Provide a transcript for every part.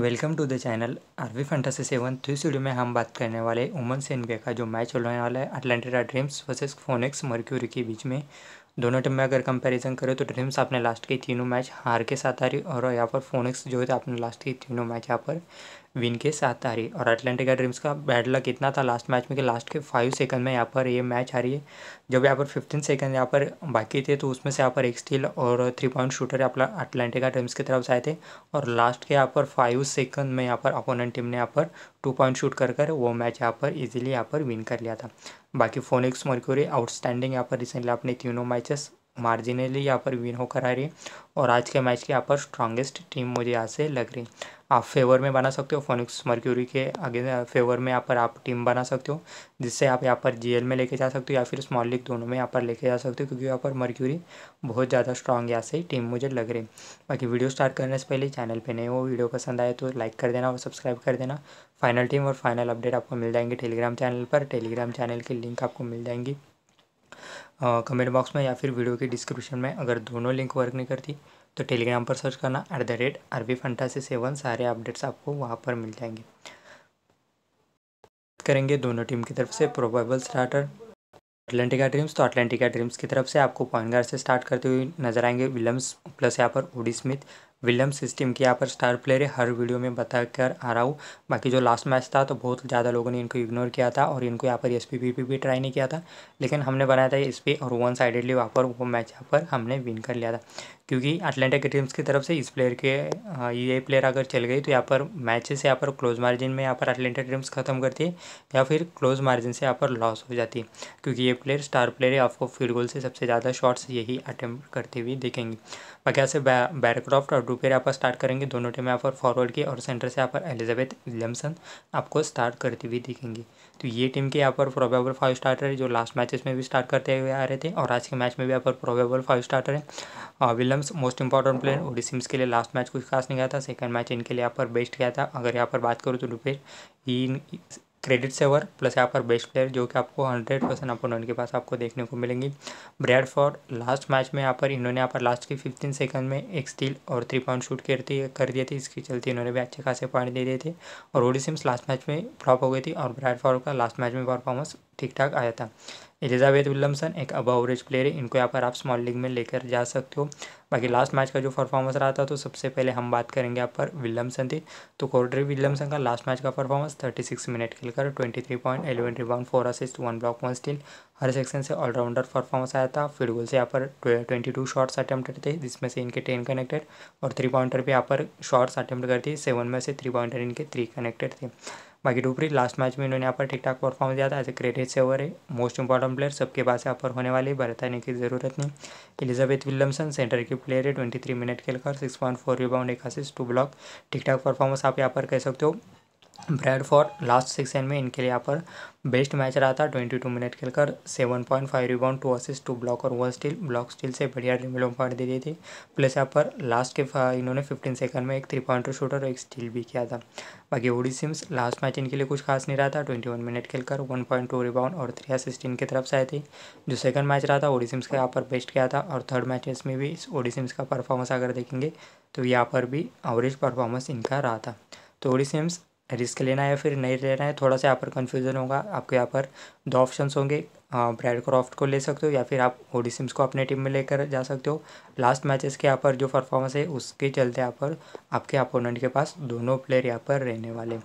welcome to the channel R V fantasy seven three studio में हम बात करने वाले उमन एन का जो मैच होने वाला है Atlanta Dreams versus Phoenix Mercury के बीच में दोनों टीम में अगर कंपैरिजन करें तो ड्रीम्स आपने लास्ट के तीनों मैच हार के साथ हारी और यहाँ पर फोनिक्स जो है आपने लास्ट के तीनों मैच यहाँ पर विन के साथ आ रही है और अटलांटिका ड्रीम्स का बैड लक इतना था लास्ट मैच में कि लास्ट के फाइव सेकंड में यहाँ पर ये मैच आ रही है जब यहाँ पर फिफ्टीन सेकंड यहाँ पर बाकी थे तो उसमें से यहाँ पर एक स्टील और थ्री पॉइंट शूटर अपना अटलांटिका ड्रीम्स की तरफ से आए थे और लास्ट के यहाँ पर फाइव सेकंड में यहाँ पर अपोनेंट टीम ने यहाँ पर टू पॉइंट शूट कर कर वो मैच यहाँ पर ईजिली यहाँ पर विन कर लिया था बाकी फोनिक्स मर्क्यूरी आउटस्टैंडिंग यहाँ पर रिसेंटली अपने तीनों मैचेस मार्जिनली यहाँ पर विन होकर आ रही है और आज के मैच की यहाँ पर स्ट्रांगेस्ट टीम मुझे यहाँ से लग रही है आप फेवर में बना सकते हो फोनिक्स मर्क्यूरी के आगे फेवर में यहाँ पर आप टीम बना सकते हो जिससे आप यहाँ पर जीएल में लेके जा सकते हो या फिर स्मॉल लीग दोनों में यहाँ पर लेके जा सकते हो क्योंकि यहाँ पर मर्क्यूरी बहुत ज़्यादा स्ट्रांग यहाँ से टीम मुझे लग रही बाकी वीडियो स्टार्ट करने से पहले चैनल पर नहीं हो वीडियो पसंद आए तो लाइक कर देना और सब्सक्राइब कर देना फाइनल टीम और फाइनल अपडेट आपको मिल जाएंगे टेलीग्राम चैनल पर टेलीग्राम चैनल की लिंक आपको मिल जाएंगी कमेंट बॉक्स में या फिर वीडियो के डिस्क्रिप्शन में अगर दोनों लिंक वर्क नहीं करती तो टेलीग्राम पर सर्च करना at the rate R B fantasy seven सारे अपडेट्स आपको वहाँ पर मिल जाएंगे करेंगे दोनों टीम की तरफ से प्रोबेबल स्टार्टर अटलेंटिका ड्रीम्स तो अटलेंटिका ड्रीम्स की तरफ से आपको पॉइंट गार्ड से स्टार्ट करते हुए नजर आएंगे विलियम्स प्लस यहाँ पर ओडी स्मिथ विलियम सिस्टम के यहाँ पर स्टार प्लेयर है हर वीडियो में बता कर आ रहा हूँ बाकी जो लास्ट मैच था तो बहुत ज़्यादा लोगों ने इनको इग्नोर किया था और इनको यहाँ पर एस पी भी ट्राई नहीं किया था लेकिन हमने बनाया था एस पी और वन साइडेडली वहाँ पर वो मैच यहाँ पर हमने विन कर लिया था क्योंकि अटलांटा की टीम्स की तरफ से इस प्लेयर के ये प्लेयर अगर चल गई तो यहाँ पर मैचेस यहाँ पर क्लोज मार्जिन में यहाँ पर अटलांटा टीम्स ख़त्म करती है या फिर क्लोज मार्जिन से यहाँ पर लॉस हो जाती है क्योंकि ये प्लेयर स्टार प्लेयर है आपको फील्ड गोल से सबसे ज़्यादा शॉट्स यही अटैम्प्ट करते हुए देखेंगे और से बैरक्रॉफ्ट और डुपेर यहाँ पर स्टार्ट करेंगे दोनों टीमें यहाँ पर फॉरवर्ड की और सेंटर से यहाँ पर एलिजाबेथ विलियमसन आपको स्टार्ट करती हुई दिखेंगी तो ये टीम के यहाँ पर प्रोबेबल फाइव स्टार्टर है जो लास्ट मैचेस में भी स्टार्ट करते हुए आ रहे थे और आज के मैच में भी यहाँ पर प्रोबेबल फाइव स्टार्टर है Williams most important player Odyssey Sims के लिए लास्ट मैच कुछ खास नहीं गया था सेकंड मैच इनके लिए यहाँ पर बेस्ट गया था अगर यहाँ पर बात करूँ तो Dupree in credit saver plus यहाँ पर बेस्ट प्लेयर जो कि आपको हंड्रेड परसेंट अपोनेंट के पास आपको देखने को मिलेंगी ब्रैड फॉर्ड लास्ट मैच में यहाँ पर इन्होंने यहाँ पर लास्ट के फिफ्टीन सेकंड में एक स्टील और थ्री पॉइंट शूट करती कर दिए थे इसके चलते इन्होंने भी अच्छे खासे पॉइंट दे दिए थे और ओडी सिम्स लास्ट मैच में फ्लॉप हो गई थी और ब्रैड फॉर्ड का लास्ट मैच में परफॉर्मेंस ठीक ठाक आया था एलिजाबेथ विलियमसन एक अब एवरेज प्लेयर है इनको यहाँ पर आप स्मॉल लीग में लेकर जा सकते हो बाकी लास्ट मैच का जो परफॉर्मेंस रहा था तो सबसे पहले हम बात करेंगे यहाँ पर विलियमसन थी तो कोर्डरी विलियमसन का लास्ट मैच का परफॉर्मेंस थर्टी सिक्स मिनट खेलकर twenty three point eleven rebound four assist one block one steal हर सेक्शन से ऑलराउंडर परफॉर्मेंस आया था फिर गोल से यहाँ पर ट्वेंटी टू शॉट्स अटैम्प्टेड थे जिसमें से इनके टेन कनेक्टेड और थ्री पॉइंटर भी यहाँ पर शॉट्स अटैम्प्ट करती सेवन में से थ्री पॉइंटर इनके थ्री कनेक्टेड थे बाकी डुबरी लास्ट मैच में इन्होंने यहाँ पर ठीक ठाक परफॉर्मेंस दिया था एज ए क्रेडिट सेवर है मोस्ट इंपॉर्टेंट प्लेयर सबके पास यहाँ पर होने वाली है की जरूरत नहीं एलिजाबेथ विलियमसन सेंटर की प्लेयर है ट्वेंटी थ्री मिनट खेलकर सिक्स पॉइंट फोर रिबाउंड एक असिस्ट टू ब्लॉक ठीक ठाक परफॉर्मेंस आप यहाँ पर कह सकते हो ब्रेड फॉर लास्ट सेक्शन में इनके लिए यहाँ पर बेस्ट मैच रहा था ट्वेंटी टू मिनट खेलकर seven point five rebound two assist two block और वन स्टील ब्लॉक स्टील से बढ़िया इलेवन पॉइंट दे दी थी प्लस यहाँ पर लास्ट के इन्होंने फिफ्टीन सेकंड में एक थ्री पॉइंटर शूटर और एक स्टील भी किया था बाकी ओडी सिम्स लास्ट मैच इनके लिए कुछ खास नहीं रहा था ट्वेंटी वन मिनट खेलकर वन पॉइंट टू रिबाउंड और थ्री असिस्ट इनकी तरफ से आए थे जो सेकंड मैच रहा था ओडी सिम्स का यहाँ पर बेस्ट किया था और थर्ड मैचेस में भी ओडी सिम्स का परफॉर्मेंस अगर देखेंगे तो यहाँ पर भी एवरेज परफॉर्मेंस इनका रहा था तो ओडी सिम्स रिस्क लेना है या फिर नहीं लेना है थोड़ा सा यहाँ पर कन्फ्यूज़न होगा आपके यहाँ पर दो ऑप्शंस होंगे ब्रैड क्रॉफ्ट को ले सकते हो या फिर आप ओडिसम्स को अपने टीम में लेकर जा सकते हो लास्ट मैचेस के यहाँ पर जो परफॉर्मेंस है उसके चलते यहाँ पर आपके अपोनेंट के पास दोनों प्लेयर यहाँ पर रहने वाले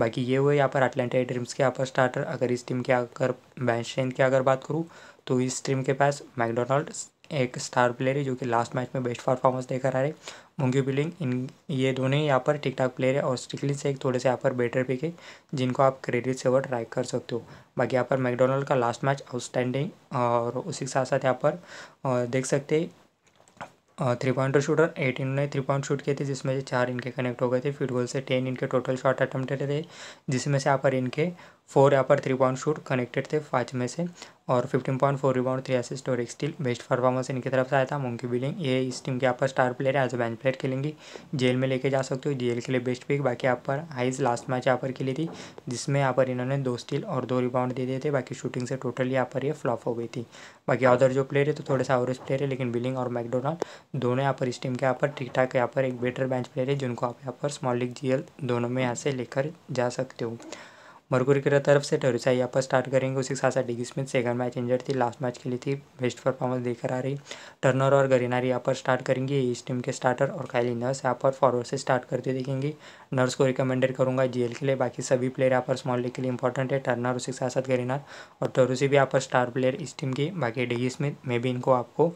बाकी ये हुए यहाँ पर अटलांटा ड्रीम्स के यहाँ पर स्टार्टर अगर इस टीम के अगर बैंड स्ट्रेंथ की अगर बात करूँ तो इस टीम के पास मैकडोनल्ड एक स्टार प्लेयर है जो कि लास्ट मैच में बेस्ट परफॉर्मेंस देकर आ रहे मुंगी बिलिंग इन ये दोनों ही यहाँ पर ठीक ठाक प्लेयर है और स्टिकलिन से एक थोड़े से यहाँ पर बेटर पिक है जिनको आप क्रेडिट से वो ट्राई कर सकते हो बाकी यहाँ पर मैकडोनल्ड का लास्ट मैच आउटस्टैंडिंग और उसी के साथ साथ यहाँ पर देख सकते थ्री पॉइंटर शूटर एट इन्होंने थ्री पॉइंट शूट किए थे जिसमें से चार इनके कनेक्ट हो गए थे फिर गोल से टेन इनके टोटल शॉट अटैम्प्टेड थे जिसमें से यहाँ पर इनके फोर यहाँ पर थ्री पॉइंट शूट कनेक्टेड थे पाँच में से और fifteen point four rebound three assist और एक स्टिल बेस्ट परफॉर्मेंस इनकी तरफ से आया था मोंकी बिलिंग ये इस टीम के यहाँ पर स्टार प्लेयर है एज ए बेंच प्लेयर खेलेंगी जेल में लेके जा सकते हो जेल के लिए बेस्ट पिक बाकी यहाँ पर हाइज लास्ट मैच यहाँ पर खेली थी जिसमें यहाँ पर इन्होंने दो स्टिल और दो रिबाउंड दे दिए थे बाकी शूटिंग से टोटल यहाँ पर ये फ्लॉप हो गई थी बाकी अदर जो प्लेयर है तो थोड़े से एवरेज प्लेयर है लेकिन बिलिंग और मैकडोनल्ड दोनों यहाँ पर इस टीम के यहाँ पर ठीक ठाक यहाँ पर एक बेटर बेंच प्लेयर है जिनको आप यहाँ पर स्मॉल लीग जी दोनों में यहाँ से लेकर जा सकते हो मरकुरी की तरफ से टरूसा यहाँ पर स्टार्ट करेंगे उसके साथ साथ Diggy Smith second match injured थी लास्ट मैच खेली थी बेस्ट परफॉर्मेंस देकर आ रही टर्नर और गरीनार यहाँ पर स्टार्ट करेंगी इस टीम के स्टार्टर और कायली नर्स यहाँ पर फॉरवर्ड से स्टार्ट करते देखेंगे नर्स को रिकमेंडेड करूँगा जी के लिए बाकी सभी प्लेयर यहाँ पर स्मॉल लीग के लिए इंपॉर्टेंट है टर्नर उसके साथ साथ गरीनार और टरूसी भी यहाँ पर स्टार प्लेयर इस टीम की बाकी डिगी स्मिथ मे भी इनको आपको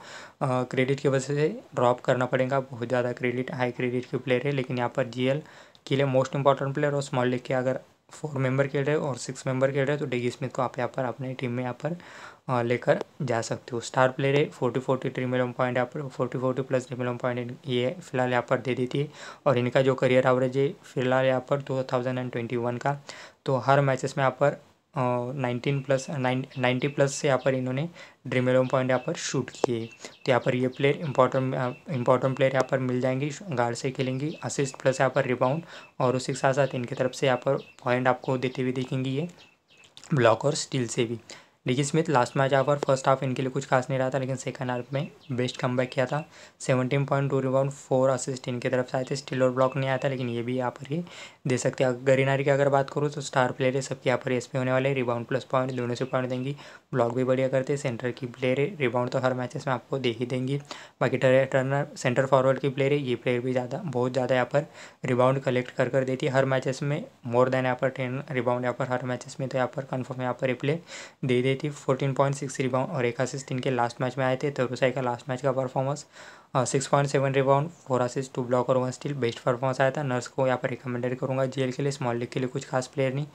क्रेडिट की वजह से ड्रॉप करना पड़ेगा बहुत ज़्यादा क्रेडिट हाई क्रेडिट के प्लेयर है लेकिन यहाँ पर जी के लिए मोस्ट इंपॉर्टेंट प्लेयर और स्मॉल लीग के अगर फोर मेंबर रहे हो और सिक्स मेंबर के हो तो डेगी स्मिथ को आप यहाँ पर अपने टीम में यहाँ पर लेकर जा सकते हो स्टार प्लेयर है forty forty three million point यहाँ पर forty forty plus three million point ये फिलहाल यहाँ पर दे देती है और इनका जो करियर एवरेज है फिलहाल यहाँ पर two thousand and twenty one का तो हर मैचेस में यहाँ पर nineteen plus nine ninety plus से यहाँ पर इन्होंने ड्रीम एलेवन पॉइंट यहाँ पर शूट किए तो यहाँ पर ये प्लेयर इंपॉर्टेंट इंपॉर्टेंट प्लेयर यहाँ पर मिल जाएंगे गार्ड से खेलेंगी असिस्ट प्लस यहाँ पर रिबाउंड और उसके साथ साथ इनकी तरफ से यहाँ पर पॉइंट आपको देते हुए देखेंगे ये ब्लॉक और स्टील से भी डिकी स्मिथ लास्ट मैच यहाँ पर फर्स्ट हाफ इनके लिए कुछ खास नहीं रहा था लेकिन सेकंड हाफ में बेस्ट कम किया था seventeen point two rebound four assist इनकी तरफ से आए थे स्टिल और ब्लॉक नहीं आया था लेकिन ये भी यहाँ पर ही दे सकते हैं गरीनारी की अगर बात करूँ तो स्टार प्लेयर है सबके यहाँ पर एस होने वाले रिबाउंड प्लस पॉइंट दोनों से पॉइंट देंगी ब्लॉक भी बढ़िया करते सेंटर की प्लेयर है रिबाउंड तो हर मैचेस में आपको दे ही देंगी बाकी टर्नर सेंटर फॉरवर्ड की प्लेयर है ये प्लेयर भी ज़्यादा बहुत ज़्यादा यहाँ पर रिबाउंड कलेक्ट कर कर देती है हर मैचेस में मोर देन यहाँ पर टेन रिबाउंड यहाँ पर हर मैचेस में तो यहाँ पर कन्फर्म यहाँ पर रिप्ले दे दे दी थी फोर्टीन पॉइंट सिक्स रिबाउंड और एक असिस्ट इनके लास्ट मैच में आए थे तो रुसाई का लास्ट मैच का performance six point seven rebound four assist two block और वन स्टील बेस्ट परफॉर्मेंस आया था नर्स को यहाँ पर रिकमेंडेड करूँगा जीएल के लिए स्मॉल लीग के लिए कुछ खास प्लेयर नहीं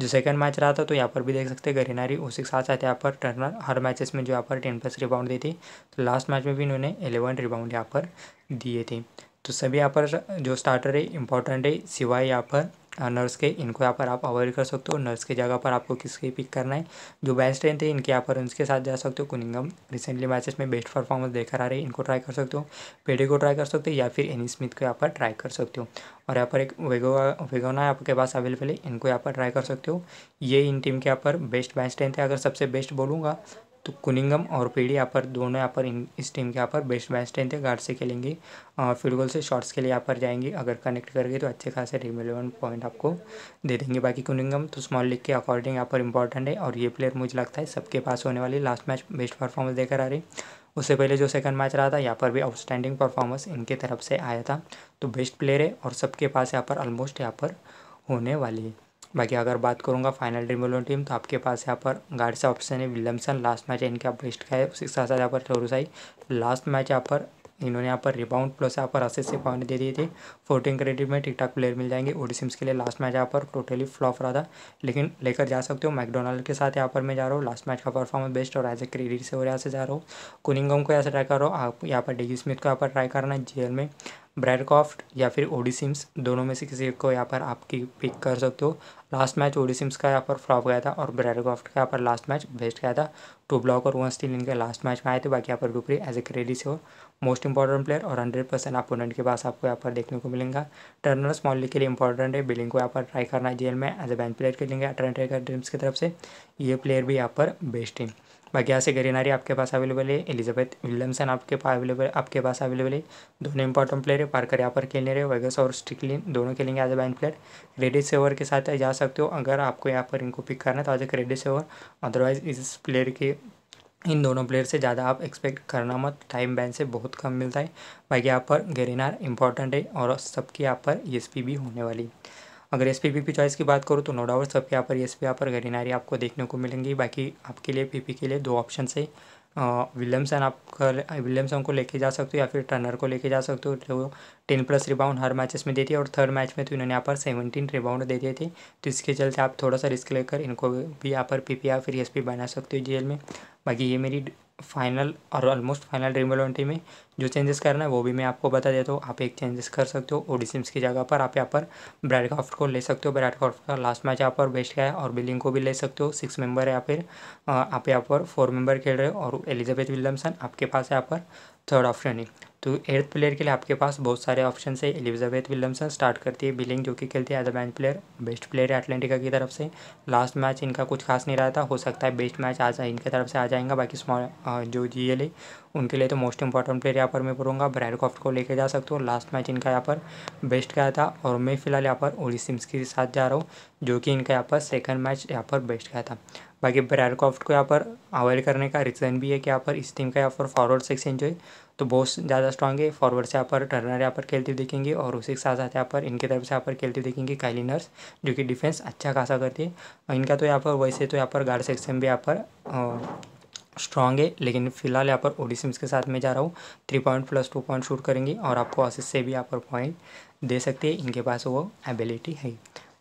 जो सेकंड मैच रहा था तो यहाँ पर भी देख सकते गरीनारी उसी के साथ साथ यहाँ पर टर्नर हर मैचेस में जो यहाँ पर टेन प्लस रिबाउंड दी थी तो लास्ट मैच में भी इन्होंने एलेवन रिबाउंड यहाँ पर दिए थे तो सभी यहाँ पर जो स्टार्टर है इंपॉर्टेंट है सिवाय यहाँ पर नर्स के इनको यहाँ पर आप अवॉइड कर सकते हो नर्स के जगह पर आपको किसके पिक करना है जो बेस्ट टेन थे इनके यहाँ पर उनके साथ जा सकते हो कुनिंगम रिसेंटली मैचेस में बेस्ट परफॉर्मेंस देकर आ रहे हैं इनको ट्राई कर सकते हो पेडी को ट्राई कर सकते हो या फिर एनी स्मिथ को यहाँ पर ट्राई कर सकते हो और यहाँ पर एक वेगो वेगोना आपके पास अवेलेबल है इनको यहाँ पर ट्राई कर सकते हो ये इन टीम के यहाँ पर बेस्ट बैच टेन थे अगर सबसे बेस्ट बोलूँगा तो कुनिंगम और पेडी यहाँ पर दोनों यहाँ पर इस टीम के यहाँ पर बेस्ट बैच टेन थे गार्ड से खेलेंगे फील्ड गोल से शॉट्स के लिए यहाँ पर जाएंगी अगर कनेक्ट करके तो अच्छे खासे टीम इलेवन पॉइंट आपको दे देंगे बाकी कुनिंगम तो स्मॉल लीग के अकॉर्डिंग यहाँ पर इंपॉर्टेंट है और ये प्लेयर मुझे लगता है सबके पास होने वाली लास्ट मैच बेस्ट परफॉर्मेंस देकर आ रही उससे पहले जो सेकंड मैच रहा था यहाँ पर भी आउटस्टैंडिंग परफॉर्मेंस इनके तरफ से आया था तो बेस्ट प्लेयर है और सबके पास यहाँ पर ऑलमोस्ट यहाँ पर होने वाली है बाकी अगर बात करूँगा फाइनल ड्रीम इलेवन टीम तो आपके पास यहाँ पर गाड़ी से ऑप्शन है विलियमसन लास्ट मैच इनका बेस्ट का है उसके साथ साथ यहाँ पर चोरूसाई लास्ट मैच यहाँ पर इन्होंने यहाँ पर रिबाउंड प्लस यहाँ पर अस्सी से पॉइंट दे दिए थे फोर्टीन क्रेडिट में ठीक ठाक प्लेयर मिल जाएंगे ओडी सिम्स के लिए लास्ट मैच यहाँ पर टोटली फ्लॉप रहा था लेकिन लेकर जा सकते हो मैकडोनल्ड के साथ यहाँ पर मैं जा रहा हूँ लास्ट मैच का परफॉर्मेंस बेस्ट और एज ए क्रेडिट से और यहाँ से जा रहा हूँ कुनिंगम को यहाँ से ट्राई कर रहा हूँ आप यहाँ पर डेगी स्मिथ को यहाँ पर ट्राई करना है जेल में ब्रैडकॉफ्ट या फिर ओडी सिम्स दोनों में से किसी को यहाँ पर आपकी पिक कर सकते हो लास्ट मैच ओडी सिम्स का यहाँ पर फ्लॉप गया था और ब्रैडकॉफ्ट का यहाँ पर लास्ट मैच बेस्ट गया था टू ब्लॉक और वन स्टील इनके लास्ट मैच में आए थे बाकी यहाँ पर डुपरी एज ए क्रेडिस हो मोस्ट इंपॉर्टेंट प्लेयर और हंड्रेड परसेंट अपोनेंट के पास आपको यहाँ पर देखने को मिलेंगे टर्नर स्मॉल के लिए इंपॉर्टेंट है बिलिंग को यहाँ पर ट्राई करना है जेल में एज ए बेंच प्लेयर खेलेंगे अटरेंट ड्रीम्स की तरफ से ये प्लेयर भी यहाँ पर बेस्ट है बाकी यहाँ से गरीनारी आपके पास अवेलेबल है एलिजाबेथ विलियमसन आपके पास अवेलेबल आपके पास अवेलेबल है दोनों इंपॉर्टेंट प्लेयर है पार्कर यहाँ पर खेलने रहे वेगस और स्ट्रिकलिन दोनों खेलेंगे as a bench player credit saver के साथ जा सकते हो अगर आपको यहाँ पर इनको पिक करना है तो as a credit saver otherwise इस प्लेयर के इन दोनों प्लेयर से ज़्यादा आप एक्सपेक्ट करना मत टाइम बैन से बहुत कम मिलता है बाकी यहाँ पर गरीनार इंपॉर्टेंट है और सबकी यहाँ पर ई भी होने वाली है अगर एस पी चॉइस की बात करूँ तो नो डाउट सब यहाँ पर एस पी यहाँ पर गरीनारी आपको देखने को मिलेंगी बाकी आपके लिए पी के लिए दो ऑप्शन है विलियमसन आपका विलियमसन को लेके जा सकते हो या फिर टर्नर को लेके जा सकते हो जो टेन प्लस रिबाउंड हर मैचेस में देती है और थर्ड मैच में तो इन्होंने यहाँ पर सेवनटीन रिबाउंड दे दिए थे तो इसके चलते आप थोड़ा सा रिस्क लेकर इनको भी यहाँ पर पी या फिर एस बना सकते हो जेल में बाकी ये मेरी फाइनल और almost final dream eleven team है जो चेंजेस करना है वो भी मैं आपको बता देता हूँ आप एक चेंजेस कर सकते हो ओडी सिम्स की जगह पर आप यहाँ पर ब्रैड क्राफ्ट को ले सकते हो ब्रैड क्राफ्ट का लास्ट मैच यहाँ पर बेस्ट गया है और बिलिंग को भी ले सकते हो सिक्स मेंबर है या फिर आप यहाँ पर फोर मेंबर खेल रहे हो और एलिजाबेथ विलियमसन आपके पास यहाँ पर थर्ड ऑप्शन ही तो एर्थ प्लेयर के लिए आपके पास बहुत सारे ऑप्शन है एलिजाबेथ विलियमसन स्टार्ट करती है बिलिंग जो कि खेलती है as a match player best player है एटलेंटिका की तरफ से लास्ट मैच इनका कुछ खास नहीं रहा था हो सकता है बेस्ट मैच आज इनके तरफ से आ जाएगा बाकी स्मॉल जो जी एल उनके लिए तो मोस्ट इंपॉर्टेंट प्लेयर यहाँ पर मैं बोलूँगा ब्रैडकॉफ्ट को लेके जा सकते हो लास्ट मैच इनका यहाँ पर बेस्ट गया था और मैं फिलहाल यहाँ पर ओली सिम्स के साथ जा रहा हूँ जो कि इनका यहाँ पर सेकंड मैच यहाँ पर बेस्ट गया था बाकी ब्रैडकॉफ्ट को यहाँ पर अवॉइड करने का रीज़न भी है कि यहाँ पर इस टीम का यहाँ पर फॉरवर्ड सेक्शन जो है तो बहुत ज़्यादा स्ट्रॉन्ग है फॉरवर्ड से यहाँ पर टर्नर यहाँ पर खेलते हुए देखेंगे और उसी के साथ साथ यहाँ पर इनकी तरफ से यहाँ पर खेलते हुए देखेंगे कैलिनर्स जो कि डिफेंस अच्छा खासा करती है इनका तो यहाँ पर वैसे तो यहाँ पर गार्ड सेक्शन भी यहाँ पर स्ट्रॉन्ग है लेकिन फिलहाल यहाँ पर ओडी सिम्स के साथ मैं जा रहा हूँ three point plus two point shoot करेंगे और आपको असिस से भी यहाँ पर पॉइंट दे सकते हैं इनके पास वो एबिलिटी है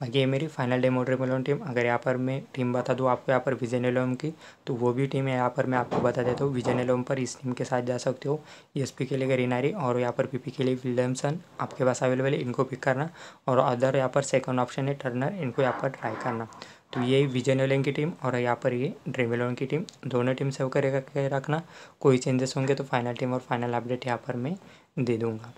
बाकी ये मेरी फाइनल मोटर ट्रिपलोन टीम अगर यहाँ पर मैं टीम बता दूँ आपको यहाँ पर विजन एलोम की तो वो भी टीम है यहाँ पर मैं आपको बता देता हूँ विजन एलोम पर इस टीम के साथ जा सकते हो पी e के लिए गरीनारी और यहाँ पर पीपी के लिए विलियमसन आपके पास अवेलेबल है इनको पिक करना और अदर यहाँ पर सेकंड ऑप्शन है टर्नर इनको यहाँ पर ट्राई करना तो ये विजन एलेन की टीम और यहाँ पर ये ड्रीम एलेवन की टीम दोनों टीम सेव करके रखना कोई चेंजेस होंगे तो फाइनल टीम और फाइनल अपडेट यहाँ पर मैं दे दूँगा